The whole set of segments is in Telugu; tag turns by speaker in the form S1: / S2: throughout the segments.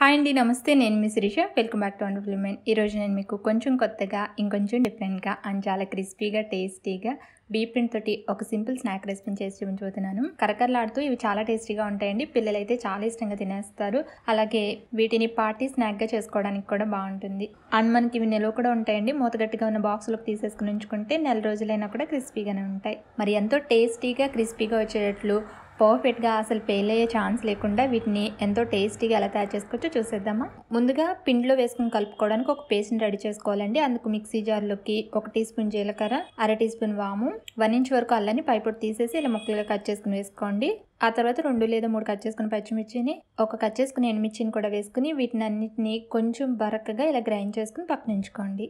S1: హాయ్ అండి నమస్తే నేను మీ Sirisha welcome back to wonderful women ఈరోజు నేను మీకు కొంచెం కొత్తగా ఇంకొంచెం డిఫరెంట్గా అండ్ చాలా క్రిస్పీగా టేస్టీగా బీ ప్రింట్ తోటి ఒక సింపుల్ స్నాక్ రెసిపీ చేసి చూపించబోతున్నాను కరకరలాడుతూ ఇవి చాలా టేస్టీగా ఉంటాయండి పిల్లలైతే చాలా ఇష్టంగా తినేస్తారు అలాగే వీటిని పార్టీ స్నాక్గా చేసుకోవడానికి కూడా బాగుంటుంది అండ్ మనకి ఇవి నిల్వ కూడా ఉంటాయండి మూతగట్టిగా ఉన్న బాక్స్లోకి తీసేసుకుని ఉంచుకుంటే నెల రోజులైనా కూడా క్రిస్పీగానే ఉంటాయి మరి ఎంతో టేస్టీగా క్రిస్పీగా వచ్చేటట్లు పర్ఫెక్ట్గా అసలు ఫెయిల్ అయ్యే ఛాన్స్ లేకుండా వీటిని ఎంతో టేస్టీగా ఎలా తయారు చేసుకోవచ్చో చూసేద్దామా ముందుగా పిండిలో వేసుకుని కలుపుకోవడానికి ఒక పేస్ట్ని రెడీ చేసుకోవాలండి అందుకు మిక్సీ జార్లోకి ఒక టీ స్పూన్ జీలకర్ర అర టీ స్పూన్ వాము వన్ ఇంచ్ వరకు అల్లని పైపొట్టు తీసేసి ఇలా ముక్కలుగా కట్ చేసుకుని వేసుకోండి ఆ తర్వాత రెండు లేదా మూడు కట్ చేసుకుని పచ్చిమిర్చిని ఒక కట్ చేసుకుని ఎనిమిర్చిని కూడా వేసుకుని వీటిని అన్నిటిని కొంచెం బరకగా ఇలా గ్రైండ్ చేసుకుని పక్కన ఉంచుకోండి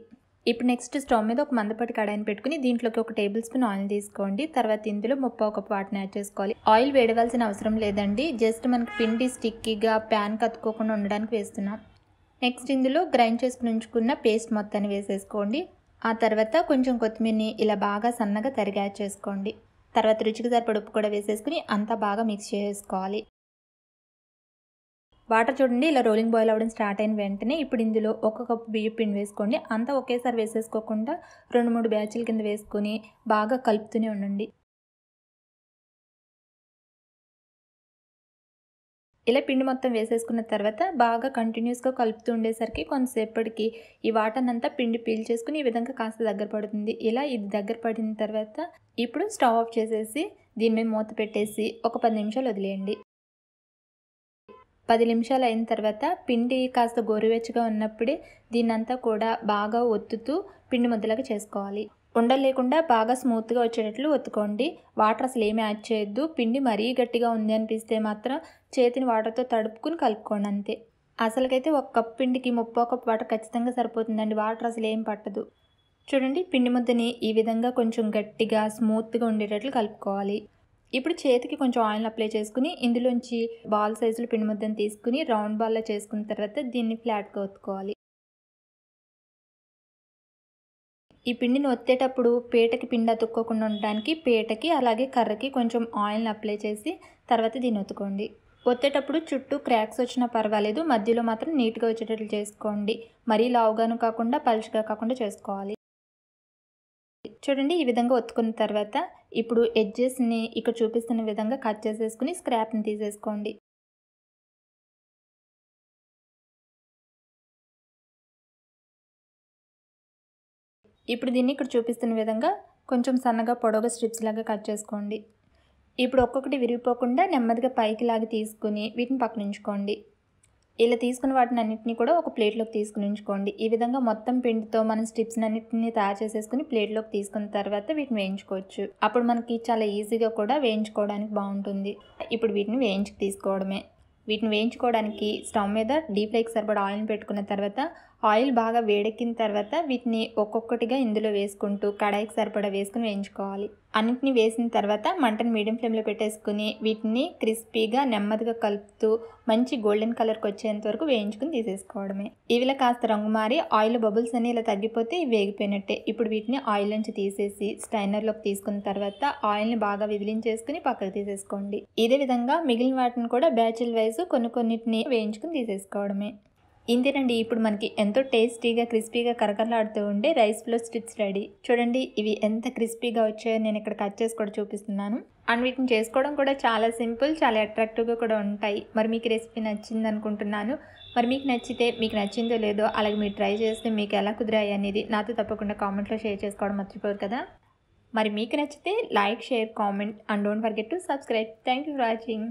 S1: ఇప్పుడు నెక్స్ట్ స్టవ్ మీద ఒక మందపాటి కడాయిని పెట్టుకుని దీంట్లోకి ఒక టేబుల్ స్పూన్ ఆయిల్ తీసుకోండి తర్వాత ఇందులో ముప్పై కప్పు వాటిని యాడ్ చేసుకోవాలి ఆయిల్ వేడవలసిన అవసరం లేదండి జస్ట్ మనకి పిండి స్టిక్కీగా ప్యాన్ కత్తుకోకుండా ఉండడానికి వేస్తున్నాం నెక్స్ట్ ఇందులో గ్రైండ్ చేసుకుని ఉంచుకున్న పేస్ట్ మొత్తాన్ని వేసేసుకోండి ఆ తర్వాత కొంచెం కొత్తిమీరని ఇలా బాగా సన్నగా తరిగి యాడ్ చేసుకోండి తర్వాత రుచికి సరిపడి ఉప్పు కూడా వేసేసుకుని అంతా బాగా మిక్స్ చేసుకోవాలి వాటర్ చూడండి ఇలా రోలింగ్ బాయిల్ అవ్వడం స్టార్ట్ అయిన వెంటనే ఇప్పుడు ఇందులో ఒక కప్పు బియ్య పిండి వేసుకోండి అంతా ఒకేసారి వేసేసుకోకుండా రెండు మూడు బ్యాచ్ల కింద వేసుకొని బాగా కలుపుతూనే ఉండండి
S2: ఇలా పిండి మొత్తం వేసేసుకున్న తర్వాత
S1: బాగా కంటిన్యూస్గా కలుపుతూ ఉండేసరికి కొంతసేపటికి ఈ వాటర్నంతా పిండి పీల్చేసుకుని ఈ విధంగా కాస్త దగ్గర పడుతుంది ఇలా ఇది దగ్గర పడిన తర్వాత ఇప్పుడు స్టవ్ ఆఫ్ చేసేసి దీని మీద మూత పెట్టేసి ఒక పది నిమిషాలు వదిలేయండి పది నిమిషాలు అయిన తర్వాత పిండి కాస్త గోరువెచ్చగా ఉన్నప్పుడే దీన్నంతా కూడా బాగా ఒత్తుతూ పిండి ముద్దలకు చేసుకోవాలి ఉండలేకుండా బాగా స్మూత్గా వచ్చేటట్లు ఒత్తుకోండి వాటర్ అసలు ఏమి యాడ్ చేయొద్దు పిండి మరీ గట్టిగా ఉంది అనిపిస్తే మాత్రం చేతిని వాటర్తో తడుపుకుని కలుపుకోండి అంతే అసలుకైతే ఒక కప్ పిండికి ముప్పో కప్ వాటర్ ఖచ్చితంగా సరిపోతుందండి వాటర్ అసలు ఏం పట్టదు చూడండి పిండి ముద్దని ఈ విధంగా కొంచెం గట్టిగా స్మూత్గా ఉండేటట్లు కలుపుకోవాలి ఇప్పుడు చేతికి కొంచెం ఆయిల్ అప్లై చేసుకుని ఇందులోంచి బాల్ సైజులు పిండి ముద్దను తీసుకుని రౌండ్ బాల్లో
S2: చేసుకున్న తర్వాత దీన్ని ఫ్లాట్గా ఒత్తుకోవాలి
S1: ఈ పిండిని ఒత్తేటప్పుడు పీటకి పిండి అతుక్కోకుండా ఉండడానికి పీటకి అలాగే కర్రకి కొంచెం ఆయిల్ని అప్లై చేసి తర్వాత దీన్ని ఒత్తుకోండి ఒత్తేటప్పుడు చుట్టూ క్రాక్స్ వచ్చినా పర్వాలేదు మధ్యలో మాత్రం నీట్గా వచ్చేటట్లు చేసుకోండి మరీ లావుగాను కాకుండా పలుచగా కాకుండా చేసుకోవాలి చూడండి ఈ విధంగా ఒత్తుకున్న తర్వాత ఇప్పుడు ఎడ్జెస్ని ఇక్కడ చూపిస్తున్న
S2: విధంగా కట్ చేసేసుకుని స్క్రాప్ని తీసేసుకోండి
S1: ఇప్పుడు దీన్ని ఇక్కడ చూపిస్తున్న విధంగా కొంచెం సన్నగా పొడవుగా స్ట్రిప్స్ లాగా కట్ చేసుకోండి ఇప్పుడు ఒక్కొక్కటి విరిగిపోకుండా నెమ్మదిగా పైకి లాగి తీసుకుని వీటిని పక్కనుంచుకోండి ఇలా తీసుకున్న వాటిని అన్నింటినీ కూడా ఒక ప్లేట్లోకి తీసుకుని ఉంచుకోండి ఈ విధంగా మొత్తం పిండితో మనం స్టిప్స్ అన్నింటినీ తయారు చేసేసుకుని ప్లేట్లోకి తీసుకున్న తర్వాత వీటిని వేయించుకోవచ్చు అప్పుడు మనకి చాలా ఈజీగా కూడా వేయించుకోవడానికి బాగుంటుంది ఇప్పుడు వీటిని వేయించి తీసుకోవడమే వీటిని వేయించుకోవడానికి స్టవ్ మీద డీప్ లైక్ సరిపడా ఆయిల్ పెట్టుకున్న తర్వాత ఆయిల్ బాగా వేడెక్కిన తర్వాత వీటిని ఒక్కొక్కటిగా ఇందులో వేసుకుంటూ కడాయికి సరిపడా వేసుకుని వేయించుకోవాలి అన్నిటిని వేసిన తర్వాత మంటను మీడియం ఫ్లేమ్లో పెట్టేసుకుని వీటిని క్రిస్పీగా నెమ్మదిగా కలుపుతూ మంచి గోల్డెన్ కలర్కి వచ్చేంత వరకు వేయించుకుని తీసేసుకోవడమే ఇవిలా కాస్త రంగు మారి ఆయిల్ బబుల్స్ అన్ని ఇలా తగ్గిపోతే వేగిపోయినట్టే ఇప్పుడు వీటిని ఆయిల్ నుంచి తీసేసి స్టైనర్లోకి తీసుకున్న తర్వాత ఆయిల్ని బాగా విదిలించేసుకుని పక్కకు తీసేసుకోండి ఇదే విధంగా మిగిలిన వాటిని కూడా బ్యాచిల్ వైజ్ కొన్ని కొన్నిటిని వేయించుకుని తీసేసుకోవడమే ఇంతేనండి ఇప్పుడు మనకి ఎంతో టేస్టీగా క్రిస్పీగా కరకరలాడుతూ ఉండే రైస్ ఫ్లో స్ట్రిప్స్ రెడీ చూడండి ఇవి ఎంత క్రిస్పీగా వచ్చాయో నేను ఇక్కడ కట్ చేసి కూడా చూపిస్తున్నాను అండ్ వీటిని చేసుకోవడం కూడా చాలా సింపుల్ చాలా అట్రాక్టివ్గా కూడా ఉంటాయి మరి మీకు రెసిపీ నచ్చింది అనుకుంటున్నాను మరి మీకు నచ్చితే మీకు నచ్చిందో లేదో అలాగే మీరు ట్రై చేస్తే మీకు ఎలా కుదిరాయి అనేది నాతో తప్పకుండా కామెంట్లో షేర్ చేసుకోవడం మర్చిపోరు కదా మరి మీకు నచ్చితే like share comment and don't forget to
S2: subscribe thank you for watching